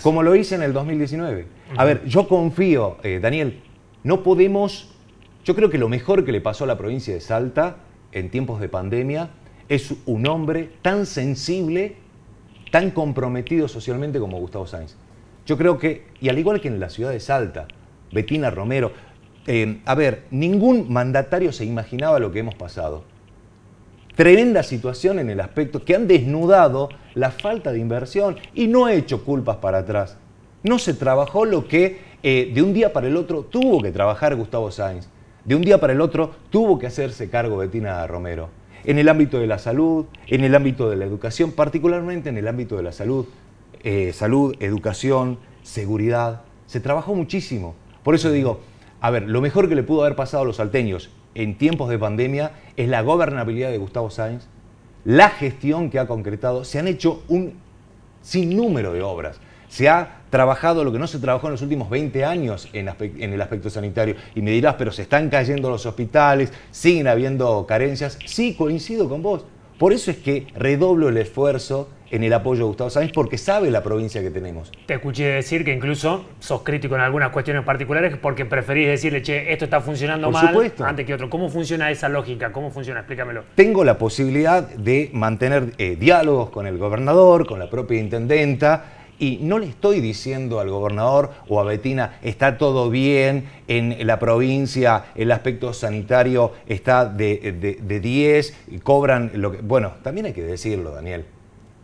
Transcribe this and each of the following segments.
como lo hice en el 2019. A ver, yo confío, eh, Daniel, no podemos, yo creo que lo mejor que le pasó a la provincia de Salta en tiempos de pandemia es un hombre tan sensible, tan comprometido socialmente como Gustavo Sáenz. Yo creo que, y al igual que en la ciudad de Salta, Betina Romero, eh, a ver, ningún mandatario se imaginaba lo que hemos pasado tremenda situación en el aspecto que han desnudado la falta de inversión y no he hecho culpas para atrás. No se trabajó lo que eh, de un día para el otro tuvo que trabajar Gustavo Sáenz. De un día para el otro tuvo que hacerse cargo Betina Romero. En el ámbito de la salud, en el ámbito de la educación, particularmente en el ámbito de la salud, eh, salud, educación, seguridad, se trabajó muchísimo. Por eso digo, a ver, lo mejor que le pudo haber pasado a los salteños en tiempos de pandemia es la gobernabilidad de Gustavo Sáenz, la gestión que ha concretado. Se han hecho un sinnúmero de obras. Se ha trabajado lo que no se trabajó en los últimos 20 años en, en el aspecto sanitario. Y me dirás, pero se están cayendo los hospitales, siguen habiendo carencias. Sí, coincido con vos. Por eso es que redoblo el esfuerzo en el apoyo a Gustavo Sáenz porque sabe la provincia que tenemos. Te escuché decir que incluso sos crítico en algunas cuestiones particulares porque preferís decirle, che, esto está funcionando mal antes que otro. ¿Cómo funciona esa lógica? ¿Cómo funciona? Explícamelo. Tengo la posibilidad de mantener eh, diálogos con el gobernador, con la propia intendenta, y no le estoy diciendo al gobernador o a Betina, está todo bien, en la provincia el aspecto sanitario está de, de, 10, cobran lo que... Bueno, también hay que decirlo, Daniel.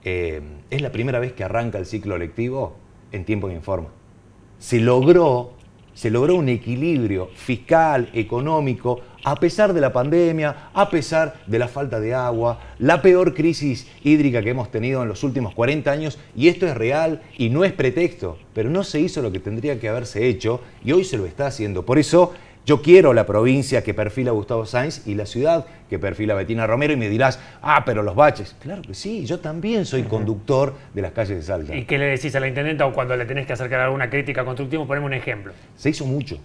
Eh, es la primera vez que arranca el ciclo electivo en tiempo de informe. Se logró se logró un equilibrio fiscal, económico, a pesar de la pandemia, a pesar de la falta de agua, la peor crisis hídrica que hemos tenido en los últimos 40 años, y esto es real y no es pretexto, pero no se hizo lo que tendría que haberse hecho y hoy se lo está haciendo. Por eso yo quiero la provincia que perfila Gustavo Sáenz y la ciudad que perfila Betina Romero y me dirás, ah, pero los baches. Claro que sí, yo también soy conductor de las calles de Salta. ¿Y qué le decís a la intendenta o cuando le tenés que acercar alguna crítica constructiva? Ponemos un ejemplo. Se hizo mucho.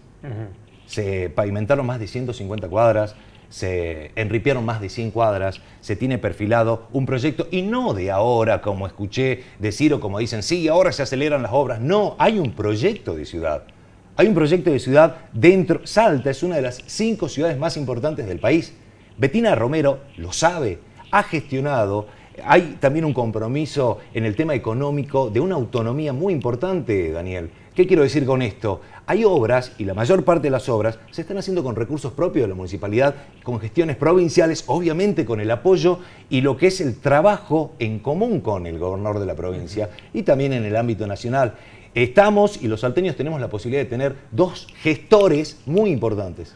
Se pavimentaron más de 150 cuadras, se enripiaron más de 100 cuadras, se tiene perfilado un proyecto y no de ahora, como escuché decir o como dicen, sí, ahora se aceleran las obras. No, hay un proyecto de ciudad hay un proyecto de ciudad dentro. Salta es una de las cinco ciudades más importantes del país. Betina Romero lo sabe, ha gestionado hay también un compromiso en el tema económico de una autonomía muy importante, Daniel. ¿Qué quiero decir con esto? Hay obras, y la mayor parte de las obras, se están haciendo con recursos propios de la municipalidad, con gestiones provinciales, obviamente con el apoyo y lo que es el trabajo en común con el gobernador de la provincia y también en el ámbito nacional. Estamos y los salteños tenemos la posibilidad de tener dos gestores muy importantes.